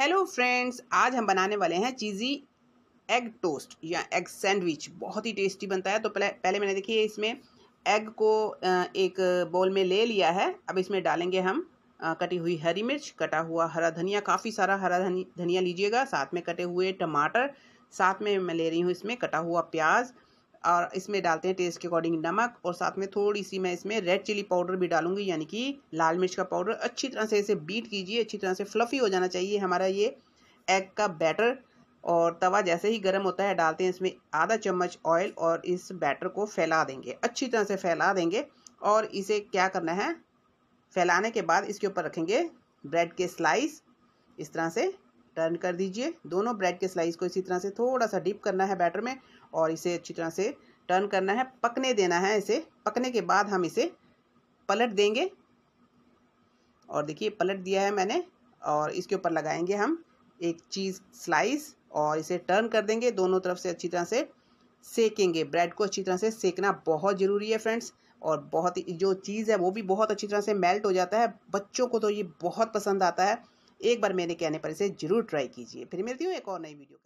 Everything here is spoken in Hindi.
हेलो फ्रेंड्स आज हम बनाने वाले हैं चीज़ी एग टोस्ट या एग सैंडविच बहुत ही टेस्टी बनता है तो पहले पहले मैंने देखिए इसमें एग को एक बोल में ले लिया है अब इसमें डालेंगे हम कटी हुई हरी मिर्च कटा हुआ हरा धनिया काफ़ी सारा हरा धनिया लीजिएगा साथ में कटे हुए टमाटर साथ में मैं ले रही हूँ इसमें कटा हुआ प्याज और इसमें डालते हैं टेस्ट के अकॉर्डिंग नमक और साथ में थोड़ी सी मैं इसमें रेड चिली पाउडर भी डालूंगी यानी कि लाल मिर्च का पाउडर अच्छी तरह से इसे बीट कीजिए अच्छी तरह से फ्लफ़ी हो जाना चाहिए हमारा ये एग का बैटर और तवा जैसे ही गर्म होता है डालते हैं इसमें आधा चम्मच ऑयल और इस बैटर को फैला देंगे अच्छी तरह से फैला देंगे और इसे क्या करना है फैलाने के बाद इसके ऊपर रखेंगे ब्रेड के स्लाइस इस तरह से टर्न कर दीजिए दोनों ब्रेड के स्लाइस को इसी तरह से थोड़ा सा डिप करना है बैटर में और इसे अच्छी तरह से टर्न करना है पकने देना है इसे पकने के बाद हम इसे पलट देंगे और देखिए पलट दिया है मैंने और इसके ऊपर लगाएंगे हम एक चीज़ स्लाइस और इसे टर्न कर देंगे दोनों तरफ से अच्छी तरह से सेकेंगे ब्रेड को अच्छी तरह से सेकना बहुत ज़रूरी है फ्रेंड्स और बहुत ही जो चीज़ है वो भी बहुत अच्छी तरह से मेल्ट हो जाता है बच्चों को तो ये बहुत पसंद आता है एक बार मेरे कहने पर इसे जरूर ट्राई कीजिए फिर मिलती हूँ एक और नई वीडियो